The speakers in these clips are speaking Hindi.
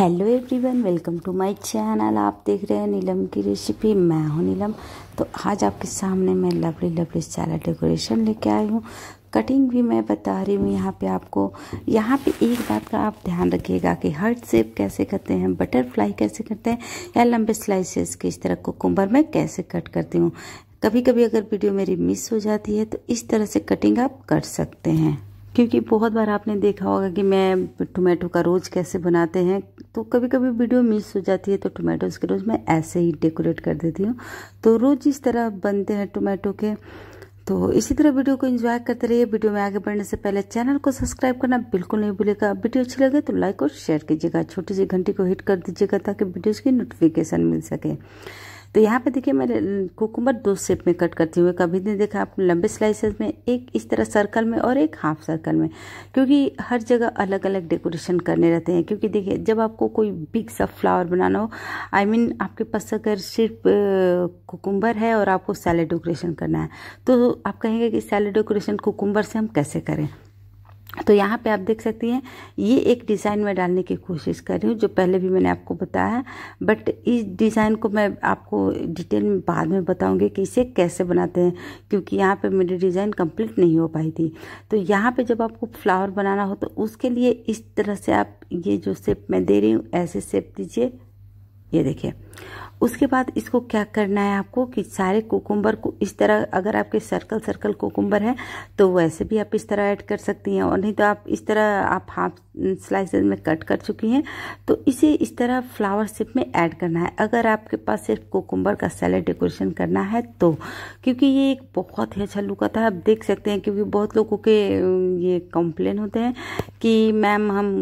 Hello everyone welcome to my channel आप देख रहे हैं नीलम की रेसिपी मैं हूं नीलम तो आज आपके सामने मैं लवली लवली सैलड डेकोरेशन लेके आई हूं कटिंग भी मैं बता रही हूँ यहाँ पे आपको यहाँ पे एक बात का आप ध्यान रखिएगा कि हर्ट सेप कैसे करते हैं बटरफ्लाई कैसे करते हैं या लंबे स्लाइसेस के इस तरह कुकुम्बर में कैसे कट करती हूँ कभी कभी अगर वीडियो मेरी मिस हो जाती है तो इस तरह से कटिंग आप कर सकते हैं क्योंकि बहुत बार आपने देखा होगा कि मैं टोमेटो का रोज़ कैसे बनाते हैं तो कभी कभी वीडियो मिस हो जाती है तो टोमेटोज़ के रोज़ मैं ऐसे ही डेकोरेट कर देती हूँ तो रोज़ इस तरह बनते हैं टोमेटो के तो इसी तरह वीडियो को एंजॉय करते रहिए वीडियो में आगे बढ़ने से पहले चैनल को सब्सक्राइब करना बिल्कुल नहीं भूलेगा वीडियो अच्छी लगे तो लाइक और शेयर कीजिएगा छोटी सी घंटी को हिट कर दीजिएगा ताकि वीडियोज़ की नोटिफिकेशन मिल सके तो यहाँ पे देखिए मैं कुकुम्बर दो शेप में कट करती हुई कभी नहीं देखा आप लंबे स्लाइसेस में एक इस तरह सर्कल में और एक हाफ सर्कल में क्योंकि हर जगह अलग अलग डेकोरेशन करने रहते हैं क्योंकि देखिए जब आपको कोई बिग सा फ्लावर बनाना हो आई I मीन mean, आपके पास अगर सिर्फ कुकुम्बर है और आपको सैलड डेकोरेशन करना है तो आप कहेंगे कि सैलड डेकोरेशन कुकुम्बर से हम कैसे करें तो यहाँ पे आप देख सकती हैं ये एक डिज़ाइन में डालने की कोशिश कर रही हूँ जो पहले भी मैंने आपको बताया बट इस डिज़ाइन को मैं आपको डिटेल में बाद में बताऊँगी कि इसे कैसे बनाते हैं क्योंकि यहाँ पे मेरी डिज़ाइन कंप्लीट नहीं हो पाई थी तो यहाँ पे जब आपको फ्लावर बनाना हो तो उसके लिए इस तरह से आप ये जो शेप मैं दे रही हूँ ऐसे शेप दीजिए ये देखिए उसके बाद इसको क्या करना है आपको कि सारे कोकुम्बर को इस तरह अगर आपके सर्कल सर्कल कोकुम्बर है तो वैसे भी आप इस तरह ऐड कर सकती हैं और नहीं तो आप इस तरह आप हाफ स्लाइसेस में कट कर चुकी हैं तो इसे इस तरह फ्लावर शेप में ऐड करना है अगर आपके पास सिर्फ कोकुम्बर का सैलड डेकोरेशन करना है तो क्योंकि ये एक बहुत ही अच्छा लुक आता है आप देख सकते हैं क्योंकि बहुत लोगों के ये कंप्लेन होते हैं कि मैम हम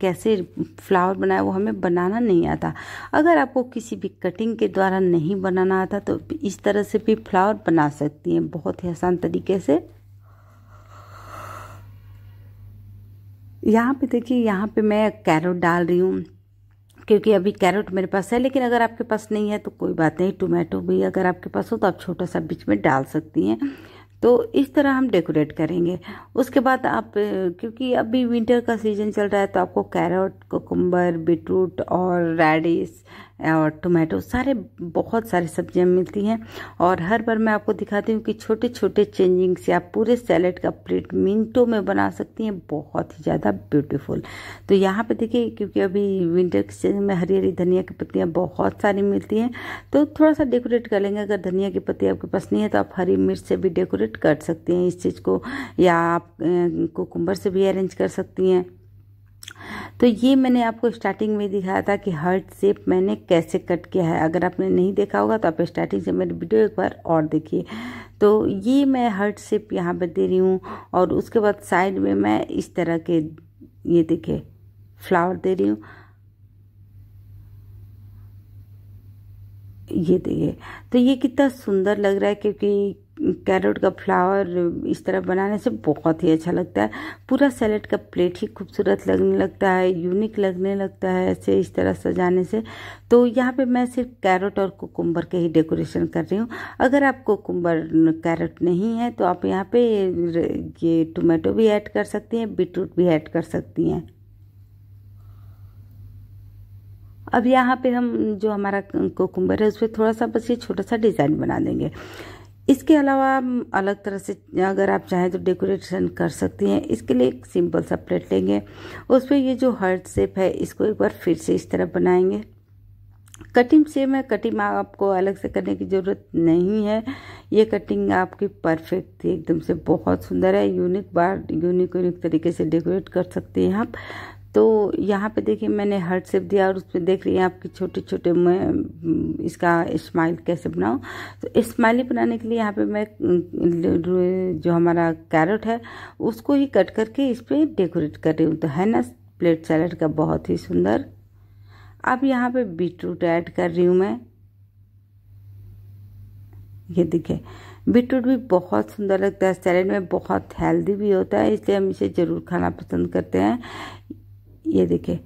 कैसे फ्लावर बनाए वो हमें बनाना नहीं आता अगर आपको किसी किसी भी कटिंग के द्वारा नहीं बनाना आता तो इस तरह से भी फ्लावर बना सकती हैं बहुत ही आसान तरीके से यहाँ पे देखिए यहाँ पे मैं कैरेट डाल रही हूँ क्योंकि अभी कैरेट मेरे पास है लेकिन अगर आपके पास नहीं है तो कोई बात नहीं टोमेटो भी अगर आपके पास हो तो आप छोटा सा बीच में डाल सकती हैं तो इस तरह हम डेकोरेट करेंगे उसके बाद आप क्योंकि अभी विंटर का सीज़न चल रहा है तो आपको कैरेट कोकुम्बर बीटरूट और रेडिस और टोमेटो सारे बहुत सारी सब्जियां मिलती हैं और हर बार मैं आपको दिखाती हूँ कि छोटे छोटे चेंजिंग से आप पूरे सैलेड का प्लेट मिनटों में बना सकती हैं बहुत ही ज़्यादा ब्यूटीफुल तो यहाँ पे देखिए क्योंकि अभी विंटर के सीजन में हरी हरी धनिया की पत्तियाँ बहुत सारी मिलती हैं तो थोड़ा सा डेकोरेट कर लेंगे अगर धनिया की पत्ती आपके पास नहीं है तो आप हरी मिर्च से भी डेकोरेट कट कर सकती हैं इस चीज़ को या आप कोकुम्बर से भी अरेंज कर सकती हैं तो ये मैंने आपको स्टार्टिंग में दिखाया था कि हर्ट शेप मैंने कैसे कट किया है अगर आपने नहीं देखा होगा तो आप स्टार्टिंग से मेरे वीडियो एक बार और देखिए तो ये मैं हर्ट शेप यहाँ पर दे रही हूँ और उसके बाद साइड में मैं इस तरह के ये देखिए फ्लावर दे रही हूँ ये देखिए तो ये कितना सुंदर लग रहा है क्योंकि कैरेट का फ्लावर इस तरह बनाने से बहुत ही अच्छा लगता है पूरा सैलेड का प्लेट ही खूबसूरत लगने लगता है यूनिक लगने लगता है ऐसे इस तरह सजाने से तो यहाँ पे मैं सिर्फ कैरेट और कोकुम्बर के ही डेकोरेशन कर रही हूँ अगर आप कोकुम्बर कैरेट नहीं है तो आप यहाँ पे ये टोमेटो भी ऐड कर सकती हैं बीटरूट भी ऐड कर सकती हैं अब यहाँ पे हम जो हमारा कोकुम्बर है उस पर थोड़ा सा बस ये छोटा सा डिज़ाइन बना देंगे इसके अलावा अलग तरह से अगर आप चाहें तो डेकोरेशन कर सकती हैं इसके लिए एक सिंपल सा प्लेट लेंगे उस पर ये जो हर्ट सेप है इसको एक बार फिर से इस तरह बनाएंगे कटिंग सेम है कटिंग आपको अलग से करने की ज़रूरत नहीं है ये कटिंग आपकी परफेक्ट थी एकदम से बहुत सुंदर है यूनिक बार यूनिक यूनिक तरीके से डेकोरेट कर सकते हैं आप तो यहाँ पे देखिए मैंने हर्ट सेप दिया और उस पर देख रही है आपके छोटे छोटे मैं हम्म, इसका स्माइल कैसे बनाऊँ तो स्माइली बनाने के लिए यहाँ पे मैं हम्म, जो हमारा कैरेट है उसको ही कट करके इस पर डेकोरेट कर रही हूँ तो है ना प्लेट सैलड का बहुत ही सुंदर अब यहाँ पे बीट रूट ऐड कर रही हूँ मैं ये देखिए बीटरूट भी बहुत सुंदर लगता है सैलड में बहुत हेल्दी भी होता है इसलिए हम इसे ज़रूर खाना पसंद करते हैं ये देखें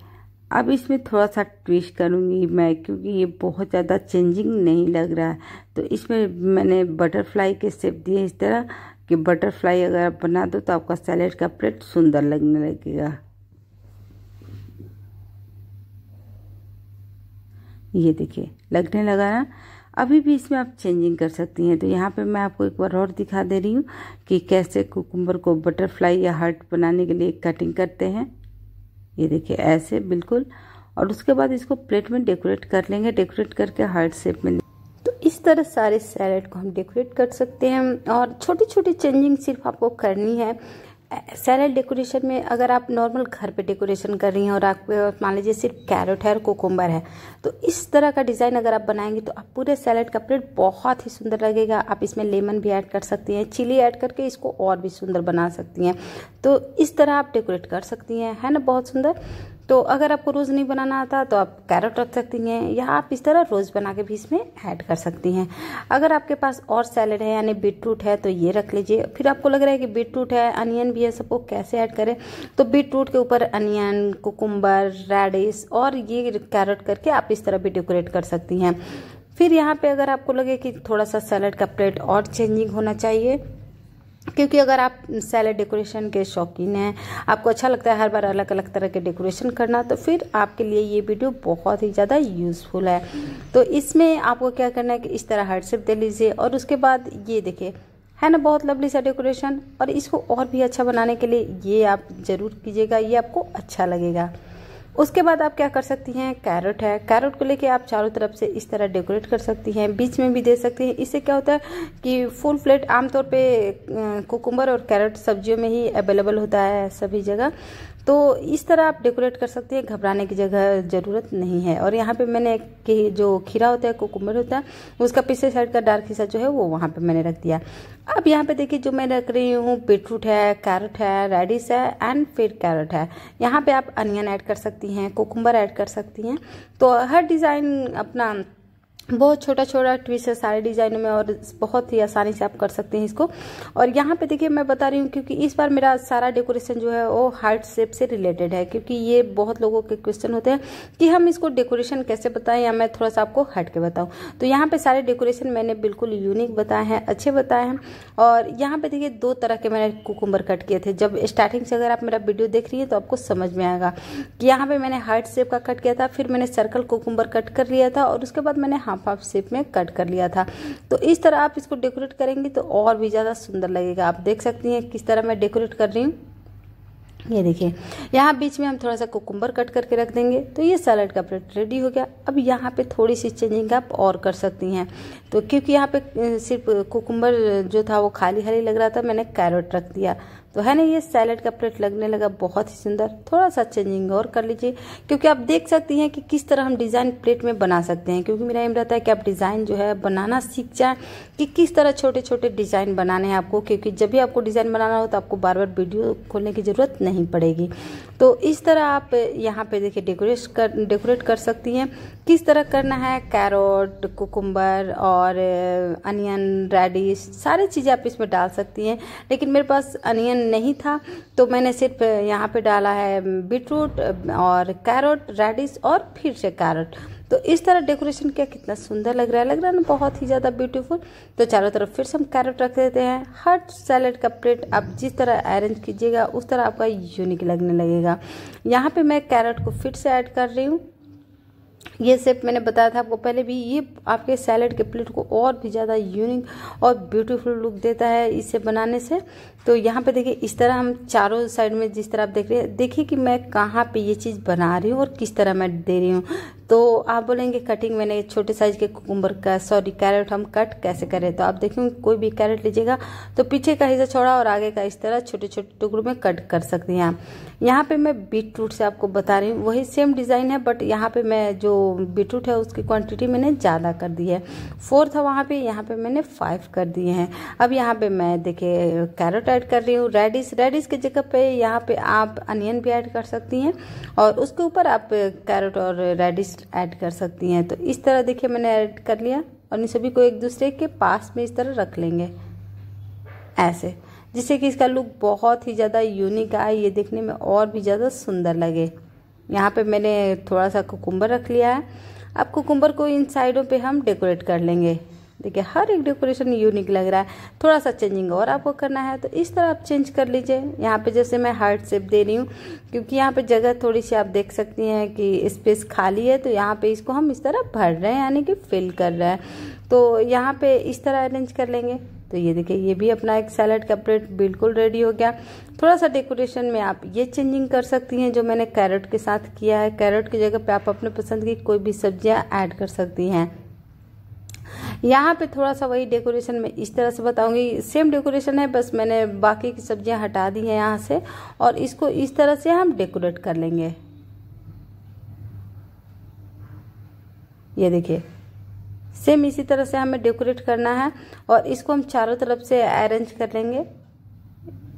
अब इसमें थोड़ा सा ट्विस्ट करूँगी मैं क्योंकि ये बहुत ज़्यादा चेंजिंग नहीं लग रहा है तो इसमें मैंने बटरफ्लाई के सेप दिए इस तरह कि बटरफ्लाई अगर आप बना दो तो आपका सैलेड का प्लेट सुंदर लगने लगेगा ये देखिए लगने लगा ना अभी भी इसमें आप चेंजिंग कर सकती हैं तो यहाँ पे मैं आपको एक बार और दिखा दे रही हूँ कि कैसे कुकुम्बर को बटरफ्लाई या हर्ट बनाने के लिए कटिंग करते हैं ये देखिए ऐसे बिल्कुल और उसके बाद इसको प्लेट में डेकोरेट कर लेंगे डेकोरेट करके हार्ट शेप में तो इस तरह सारे सैलड को हम डेकोरेट कर सकते हैं और छोटी छोटी चेंजिंग सिर्फ आपको करनी है सैलड डेकोरेशन में अगर आप नॉर्मल घर पे डेकोरेशन कर रही हैं और आप मान लीजिए सिर्फ कैरेट है और कोकुम्बर है तो इस तरह का डिज़ाइन अगर आप बनाएंगे तो आप पूरे सैलड का प्लेट बहुत ही सुंदर लगेगा आप इसमें लेमन भी ऐड कर सकती हैं चिली ऐड करके इसको और भी सुंदर बना सकती हैं तो इस तरह आप डेकोरेट कर सकती हैं है ना बहुत सुंदर तो अगर आपको रोज़ नहीं बनाना आता तो आप कैरेट रख सकती हैं या आप इस तरह रोज़ बना के भी इसमें ऐड कर सकती हैं अगर आपके पास और सैलड है यानी बीटरूट है तो ये रख लीजिए फिर आपको लग रहा है कि बीटरूट है अनियन भी है सबको कैसे ऐड करें तो बीटरूट के ऊपर अनियन कुकुम्बर रेडिस और ये कैरेट करके आप इस तरह भी डेकोरेट कर सकती हैं फिर यहाँ पे अगर आपको लगे कि थोड़ा सा सैलड का प्लेट और चेंजिंग होना चाहिए क्योंकि अगर आप सैलड डेकोरेशन के शौकीन हैं आपको अच्छा लगता है हर बार अलग अलग तरह के डेकोरेशन करना तो फिर आपके लिए ये वीडियो बहुत ही ज़्यादा यूज़फुल है तो इसमें आपको क्या करना है कि इस तरह हार्ट शेप दे लीजिए और उसके बाद ये देखिए है ना बहुत लवली सा डेकोरेशन और इसको और भी अच्छा बनाने के लिए ये आप ज़रूर कीजिएगा ये आपको अच्छा लगेगा उसके बाद आप क्या कर सकती हैं कैरेट है कैरेट को लेके आप चारों तरफ से इस तरह डेकोरेट कर सकती हैं बीच में भी दे सकती हैं इससे क्या होता है कि फुल प्लेट आमतौर पे कुकुम्बर और कैरेट सब्जियों में ही अवेलेबल होता है सभी जगह तो इस तरह आप डेकोरेट कर सकते हैं घबराने की जगह ज़रूरत नहीं है और यहाँ पे मैंने जो खीरा होता है कोकुम्बर होता है उसका पिछले साइड का डार्क हिस्सा जो है वो वहाँ पे मैंने रख दिया अब यहाँ पे देखिए जो मैं रख रही हूँ बीटरूट है कैरेट है रेडिस है एंड फिर कैरेट है यहाँ पर आप अनियन ऐड कर सकती हैं कोकुम्बर ऐड कर सकती हैं तो हर डिज़ाइन अपना बहुत छोटा छोटा ट्विस्ट है सारे डिजाइनों में और बहुत ही आसानी से आप कर सकते हैं इसको और यहाँ पे देखिए मैं बता रही हूँ क्योंकि इस बार मेरा सारा डेकोरेशन जो है वो हार्ट शेप से रिलेटेड है क्योंकि ये बहुत लोगों के क्वेश्चन होते हैं कि हम इसको डेकोरेशन कैसे बताएं या मैं थोड़ा सा आपको हट के बताऊँ तो यहाँ पर सारे डेकोरेशन मैंने बिल्कुल यूनिक बताए हैं अच्छे बताए हैं और यहाँ पर देखिए दो तरह के मैंने कुकुम्बर कट किए थे जब स्टार्टिंग से अगर आप मेरा वीडियो देख रही है तो आपको समझ में आएगा कि यहाँ पर मैंने हार्ट शेप का कट किया था फिर मैंने सर्कल कुकुम्बर कट कर लिया था और उसके बाद मैंने हाफ हाफ शेप में कट कर लिया था तो इस तरह आप इसको डेकोरेट करेंगे तो और भी ज़्यादा सुंदर लगेगा आप देख सकती हैं किस तरह मैं डेकोरेट कर रही हूँ ये देखिए यहाँ बीच में हम थोड़ा सा कुकुम्बर कट करके रख देंगे तो ये सैलड का प्लेट रेडी हो गया अब यहाँ पे थोड़ी सी चेंजिंग आप और कर सकती हैं तो क्योंकि यहाँ पे सिर्फ कुकुम्बर जो था वो खाली खाली लग रहा था मैंने कैरेट रख दिया तो है ना ये सैलेड का प्लेट लगने लगा बहुत ही सुंदर थोड़ा सा चेंजिंग और कर लीजिए क्योंकि आप देख सकती हैं कि किस तरह हम डिज़ाइन प्लेट में बना सकते हैं क्योंकि मेरा एम रहता है कि आप डिज़ाइन जो है बनाना सीख जाए कि किस तरह छोटे छोटे डिज़ाइन बनाने हैं आपको क्योंकि जब भी आपको डिज़ाइन बनाना हो तो आपको बार बार वीडियो खोलने की ज़रूरत नहीं पड़ेगी तो इस तरह आप यहाँ पर देखिए डेकोरेट कर डेकोरेट कर सकती हैं किस तरह करना है कैरोट कुकुम्बर और अनियन रेडिश सारी चीज़ें आप इसमें डाल सकती हैं लेकिन मेरे पास अनियन नहीं था तो मैंने सिर्फ यहाँ पे डाला है बीटरूट और कैरोट रेडिश और फिर से कैरोट तो इस तरह डेकोरेशन किया कितना सुंदर लग रहा है लग रहा है ना बहुत ही ज़्यादा ब्यूटीफुल तो चारों तरफ फिर से हम कैरेट रख देते हैं हर सैलड का प्लेट आप जिस तरह अरेंज कीजिएगा उस तरह आपका यूनिक लगने लगेगा यहाँ पे मैं कैरेट को फिर से ऐड कर रही हूँ ये सिर्फ मैंने बताया था आपको पहले भी ये आपके सैलड के प्लेट को और भी ज़्यादा यूनिक और ब्यूटीफुल लुक देता है इसे बनाने से तो यहाँ पे देखिए इस तरह हम चारों साइड में जिस तरह आप देख रहे हैं देखिए कि मैं कहाँ पे ये चीज़ बना रही हूँ और किस तरह मैं दे रही हूँ तो आप बोलेंगे कटिंग मैंने छोटे साइज के कुकुम्बर का सॉरी कैरेट हम कट कैसे करें तो आप देखेंगे कोई भी कैरेट लीजिएगा तो पीछे का हिस्सा छोड़ा और आगे का इस तरह छोटे छोटे टुकड़ों में कट कर सकती हैं यहाँ पे मैं बीट रूट से आपको बता रही हूँ वही सेम डिज़ाइन है बट यहाँ पे मैं जो बीट रूट है उसकी क्वांटिटी मैंने ज़्यादा कर दी है फोर था वहाँ पे यहाँ पे मैंने फाइव कर दिए हैं अब यहाँ पे मैं देखिए कैरेट ऐड कर रही हूँ रेडिस रेडिस की जगह पे यहाँ पे आप अनियन भी ऐड कर सकती हैं और उसके ऊपर आप कैरेट और रेडिस ऐड कर सकती हैं तो इस तरह देखिए मैंने ऐड कर लिया और इन सभी को एक दूसरे के पास में इस तरह रख लेंगे ऐसे जिससे कि इसका लुक बहुत ही ज़्यादा यूनिक आए ये देखने में और भी ज़्यादा सुंदर लगे यहाँ पे मैंने थोड़ा सा कुकुम्बर रख लिया है अब कुकुम्बर को इन साइडों पे हम डेकोरेट कर लेंगे देखिए हर एक डेकोरेशन यूनिक लग रहा है थोड़ा सा चेंजिंग और आपको करना है तो इस तरह आप चेंज कर लीजिए यहाँ पे जैसे मैं हार्ट शेप दे रही हूँ क्योंकि यहाँ पे जगह थोड़ी सी आप देख सकती हैं कि स्पेस खाली है तो यहाँ पे इसको हम इस तरह भर रहे हैं यानी कि फिल कर रहे हैं तो यहाँ पे इस तरह अरेंज कर लेंगे तो ये देखिए ये भी अपना एक सैलड का प्लेट बिल्कुल रेडी हो गया थोड़ा सा डेकोरेशन में आप ये चेंजिंग कर सकती हैं जो मैंने कैरेट के साथ किया है कैरेट की जगह पे आप अपने पसंद की कोई भी सब्जियां ऐड कर सकती हैं यहाँ पे थोड़ा सा वही डेकोरेशन में इस तरह से बताऊंगी सेम डेकोरेशन है बस मैंने बाकी की सब्जियाँ हटा दी हैं यहाँ से और इसको इस तरह से हम डेकोरेट कर लेंगे ये देखिए सेम इसी तरह से हमें डेकोरेट करना है और इसको हम चारों तरफ से अरेंज कर लेंगे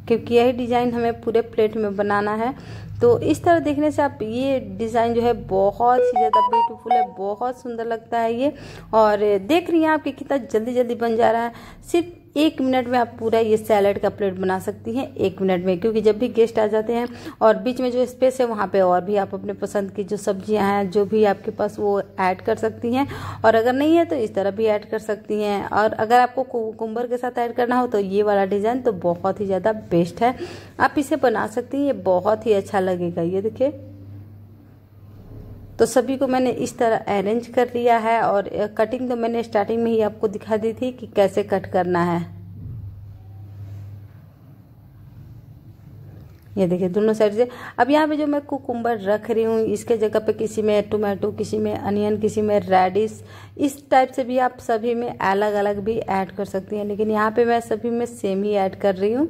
क्योंकि यही डिज़ाइन हमें पूरे प्लेट में बनाना है तो इस तरह देखने से आप ये डिज़ाइन जो है बहुत ही ज़्यादा ब्यूटीफुल है बहुत सुंदर लगता है ये और देख रही हैं आपकी कितना जल्दी जल्दी बन जा रहा है सिर्फ एक मिनट में आप पूरा ये सैलड का प्लेट बना सकती हैं एक मिनट में क्योंकि जब भी गेस्ट आ जाते हैं और बीच में जो स्पेस है वहाँ पे और भी आप अपने पसंद की जो सब्जियाँ हैं जो भी आपके पास वो ऐड कर सकती हैं और अगर नहीं है तो इस तरह भी ऐड कर सकती हैं और अगर आपको कुकुम्बर के साथ ऐड करना हो तो ये वाला डिज़ाइन तो बहुत ही ज़्यादा बेस्ट है आप इसे बना सकती हैं ये बहुत ही अच्छा लगेगा ये देखिए तो सभी को मैंने इस तरह अरेंज कर लिया है और कटिंग तो मैंने स्टार्टिंग में ही आपको दिखा दी थी कि कैसे कट करना है ये देखिए दोनों साइड से अब यहाँ पे जो मैं कुकुम्बर रख रही हूँ इसके जगह पे किसी में टोमेटो किसी में अनियन किसी में रेडिस इस टाइप से भी आप सभी में अलग अलग भी ऐड कर सकती हैं लेकिन यहाँ पे मैं सभी में सेम ही ऐड कर रही हूँ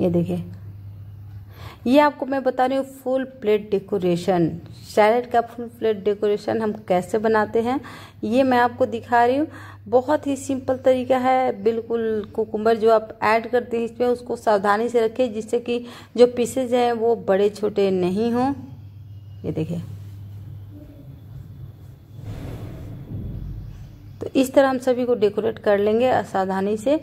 ये देखिए ये आपको मैं बता रही हूँ फुल प्लेट डेकोरेशन सैलेड का फुल प्लेट डेकोरेशन हम कैसे बनाते हैं ये मैं आपको दिखा रही हूँ बहुत ही सिंपल तरीका है बिल्कुल कुकुम्बर जो आप ऐड करते हैं इसमें उसको सावधानी से रखें जिससे कि जो पीसेज हैं वो बड़े छोटे नहीं हों ये देखिए तो इस तरह हम सभी को डेकोरेट कर लेंगे असावधानी से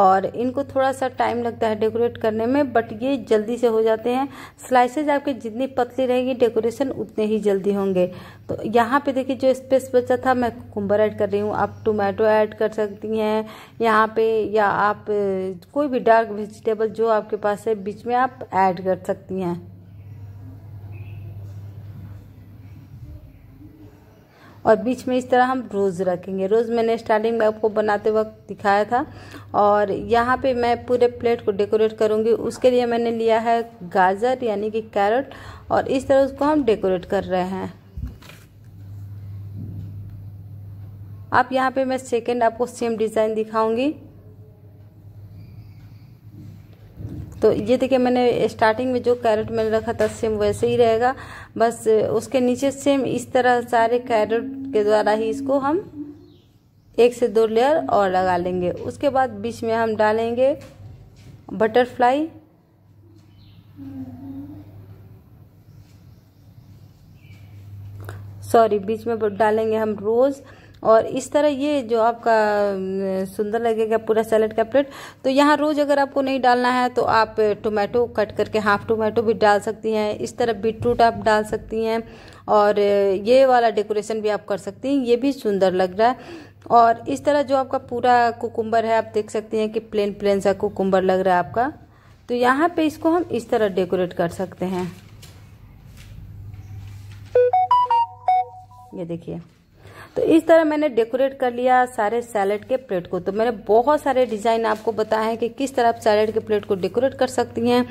और इनको थोड़ा सा टाइम लगता है डेकोरेट करने में बट ये जल्दी से हो जाते हैं स्लाइसेज आपके जितनी पतली रहेगी डेकोरेशन उतने ही जल्दी होंगे तो यहाँ पे देखिए जो स्पेस बचा था मैं कुकुम्बर ऐड कर रही हूँ आप टोमेटो ऐड कर सकती हैं यहाँ पे या आप कोई भी डार्क वेजिटेबल जो आपके पास है बीच में आप ऐड कर सकती हैं और बीच में इस तरह हम रोज़ रखेंगे रोज़ मैंने स्टार्टिंग में आपको बनाते वक्त दिखाया था और यहाँ पे मैं पूरे प्लेट को डेकोरेट करूँगी उसके लिए मैंने लिया है गाजर यानी कि कैरेट और इस तरह उसको हम डेकोरेट कर रहे हैं आप यहाँ पे मैं सेकंड आपको सेम डिज़ाइन दिखाऊंगी तो ये देखिए मैंने स्टार्टिंग में जो कैरेट मैंने रखा था सेम वैसे ही रहेगा बस उसके नीचे सेम इस तरह सारे कैरेट के द्वारा ही इसको हम एक से दो लेयर और लगा लेंगे उसके बाद बीच में हम डालेंगे बटरफ्लाई सॉरी बीच में डालेंगे हम रोज़ और इस तरह ये जो आपका सुंदर लगेगा पूरा सैलड का प्लेट तो यहाँ रोज़ अगर आपको नहीं डालना है तो आप टोमेटो कट करके हाफ टोमेटो भी डाल सकती हैं इस तरह बीटरूट आप डाल सकती हैं और ये वाला डेकोरेशन भी आप कर सकती हैं ये भी सुंदर लग रहा है और इस तरह जो आपका पूरा कुकुम्बर है आप देख सकती हैं कि प्लेन प्लेन सा कुकुम्बर लग रहा है आपका तो यहाँ पे इसको हम इस तरह डेकोरेट कर सकते हैं ये देखिए तो इस तरह मैंने डेकोरेट कर लिया सारे सैलड के प्लेट को तो मैंने बहुत सारे डिज़ाइन आपको बताए हैं कि किस तरह आप सैलड के प्लेट को डेकोरेट कर सकती हैं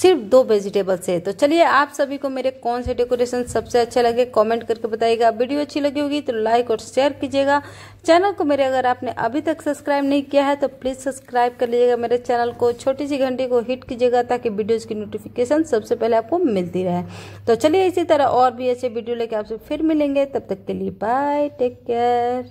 सिर्फ दो वेजिटेबल से तो चलिए आप सभी को मेरे कौन से डेकोरेशन सबसे अच्छे लगे कमेंट करके बताइएगा वीडियो अच्छी लगी होगी तो लाइक और शेयर कीजिएगा चैनल को मेरे अगर आपने अभी तक सब्सक्राइब नहीं किया है तो प्लीज़ सब्सक्राइब कर लीजिएगा मेरे चैनल को छोटी सी घंटी को हिट कीजिएगा ताकि वीडियोज़ की नोटिफिकेशन सबसे पहले आपको मिलती रहे तो चलिए इसी तरह और भी अच्छे वीडियो लेके आपसे फिर मिलेंगे तब तक के लिए बाय टेक Take care.